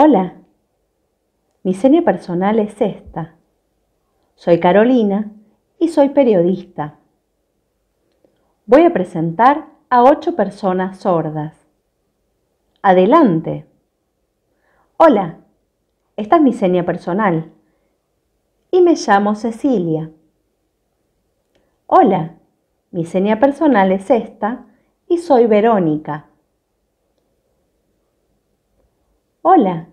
Hola, mi seña personal es esta. Soy Carolina y soy periodista. Voy a presentar a ocho personas sordas. Adelante. Hola, esta es mi seña personal. Y me llamo Cecilia. Hola, mi seña personal es esta y soy Verónica. Hola,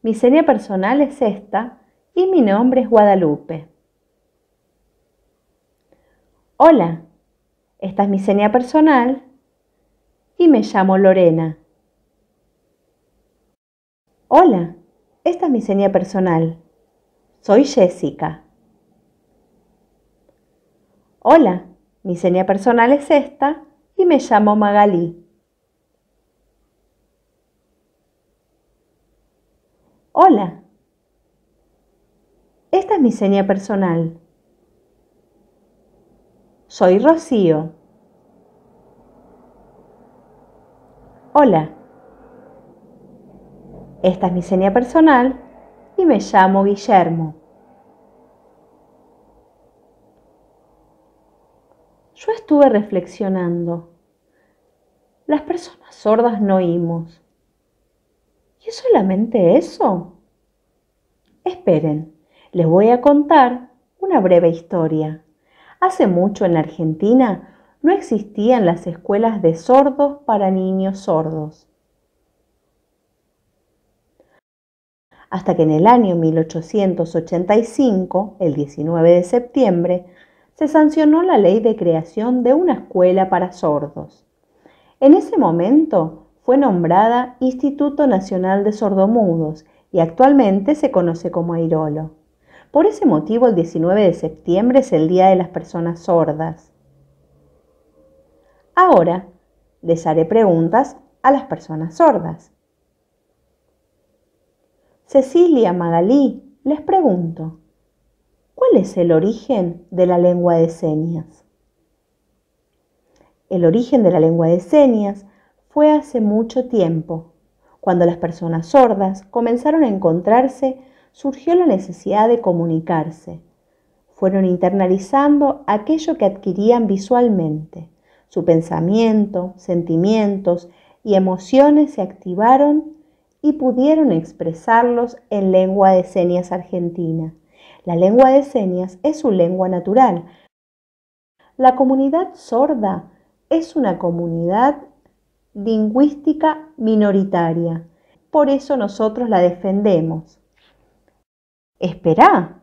mi seña personal es esta y mi nombre es Guadalupe. Hola, esta es mi seña personal y me llamo Lorena. Hola, esta es mi seña personal. Soy Jessica. Hola, mi seña personal es esta y me llamo Magalí. Hola. Esta es mi seña personal. Soy Rocío. Hola. Esta es mi seña personal y me llamo Guillermo. Yo estuve reflexionando. Las personas sordas no oímos solamente eso? Esperen, les voy a contar una breve historia. Hace mucho en Argentina no existían las escuelas de sordos para niños sordos. Hasta que en el año 1885, el 19 de septiembre, se sancionó la ley de creación de una escuela para sordos. En ese momento, fue nombrada Instituto Nacional de Sordomudos y actualmente se conoce como Airolo. Por ese motivo, el 19 de septiembre es el Día de las Personas Sordas. Ahora les haré preguntas a las personas sordas. Cecilia Magalí, les pregunto, ¿cuál es el origen de la lengua de señas? El origen de la lengua de señas fue hace mucho tiempo. Cuando las personas sordas comenzaron a encontrarse, surgió la necesidad de comunicarse. Fueron internalizando aquello que adquirían visualmente. Su pensamiento, sentimientos y emociones se activaron y pudieron expresarlos en lengua de señas argentina. La lengua de señas es su lengua natural. La comunidad sorda es una comunidad lingüística minoritaria. Por eso nosotros la defendemos. Espera,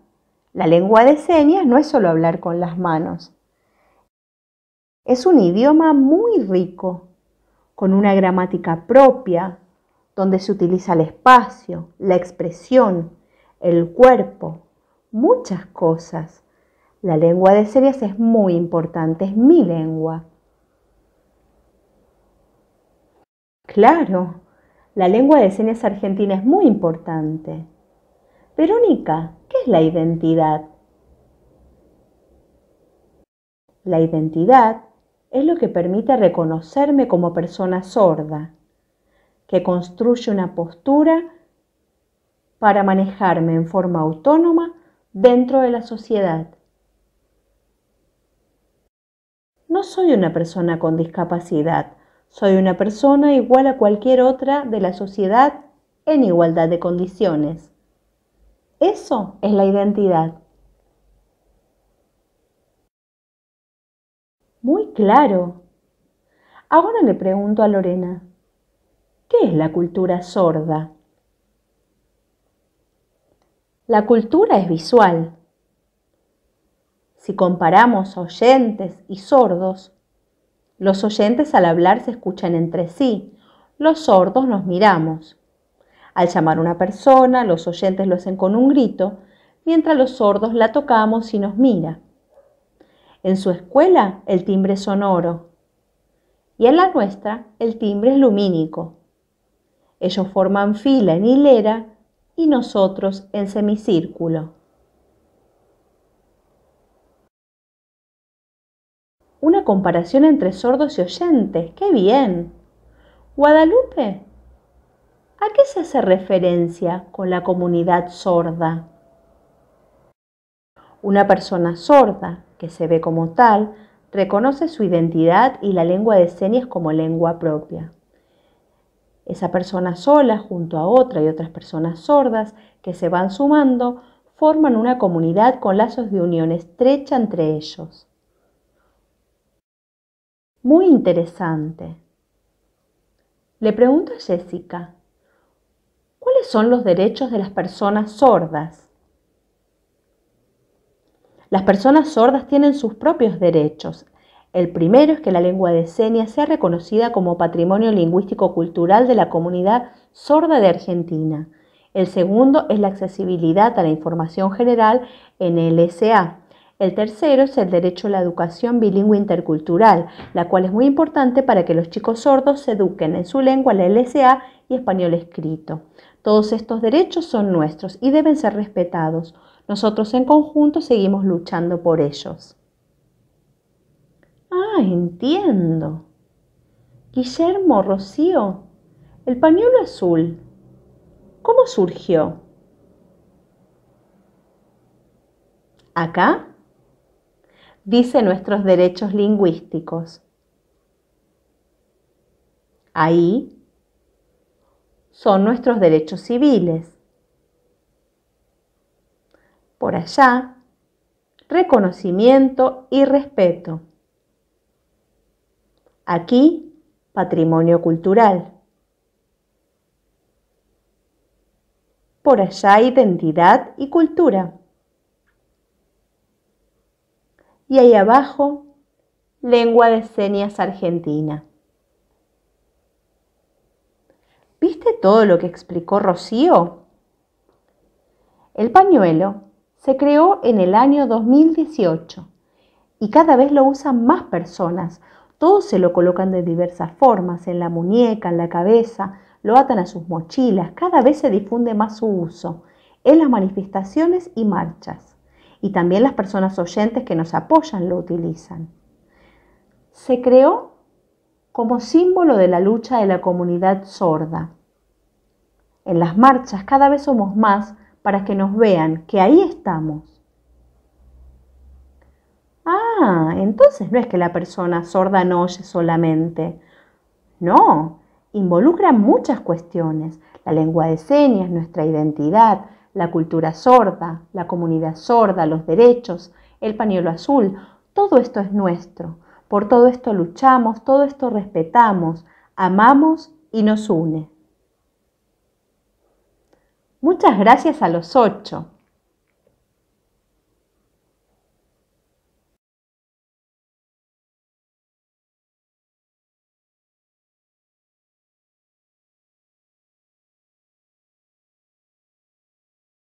la lengua de señas no es solo hablar con las manos. Es un idioma muy rico, con una gramática propia, donde se utiliza el espacio, la expresión, el cuerpo, muchas cosas. La lengua de señas es muy importante, es mi lengua. Claro, la lengua de señas argentina es muy importante. Verónica, ¿qué es la identidad? La identidad es lo que permite reconocerme como persona sorda, que construye una postura para manejarme en forma autónoma dentro de la sociedad. No soy una persona con discapacidad, soy una persona igual a cualquier otra de la sociedad en igualdad de condiciones. Eso es la identidad. Muy claro. Ahora le pregunto a Lorena, ¿qué es la cultura sorda? La cultura es visual. Si comparamos oyentes y sordos, los oyentes al hablar se escuchan entre sí, los sordos nos miramos. Al llamar una persona, los oyentes lo hacen con un grito, mientras los sordos la tocamos y nos mira. En su escuela el timbre es sonoro y en la nuestra el timbre es lumínico. Ellos forman fila en hilera y nosotros en semicírculo. Una comparación entre sordos y oyentes. ¡Qué bien! Guadalupe, ¿a qué se hace referencia con la comunidad sorda? Una persona sorda, que se ve como tal, reconoce su identidad y la lengua de señas como lengua propia. Esa persona sola, junto a otra y otras personas sordas que se van sumando, forman una comunidad con lazos de unión estrecha entre ellos. Muy interesante. Le pregunto a Jessica, ¿cuáles son los derechos de las personas sordas? Las personas sordas tienen sus propios derechos. El primero es que la lengua de señas sea reconocida como patrimonio lingüístico cultural de la comunidad sorda de Argentina. El segundo es la accesibilidad a la información general en LSA. El tercero es el derecho a la educación bilingüe intercultural, la cual es muy importante para que los chicos sordos se eduquen en su lengua, la LSA y español escrito. Todos estos derechos son nuestros y deben ser respetados. Nosotros en conjunto seguimos luchando por ellos. Ah, entiendo. Guillermo Rocío, el pañuelo azul, ¿cómo surgió? Acá dice nuestros derechos lingüísticos. Ahí son nuestros derechos civiles. Por allá, reconocimiento y respeto. Aquí, patrimonio cultural. Por allá, identidad y cultura y ahí abajo, lengua de señas argentina. ¿Viste todo lo que explicó Rocío? El pañuelo se creó en el año 2018 y cada vez lo usan más personas. Todos se lo colocan de diversas formas, en la muñeca, en la cabeza, lo atan a sus mochilas, cada vez se difunde más su uso en las manifestaciones y marchas y también las personas oyentes que nos apoyan lo utilizan. Se creó como símbolo de la lucha de la comunidad sorda. En las marchas cada vez somos más para que nos vean que ahí estamos. Ah, entonces no es que la persona sorda no oye solamente. No, involucra muchas cuestiones. La lengua de señas, nuestra identidad, la cultura sorda, la comunidad sorda, los derechos, el pañuelo azul, todo esto es nuestro. Por todo esto luchamos, todo esto respetamos, amamos y nos une. Muchas gracias a los ocho.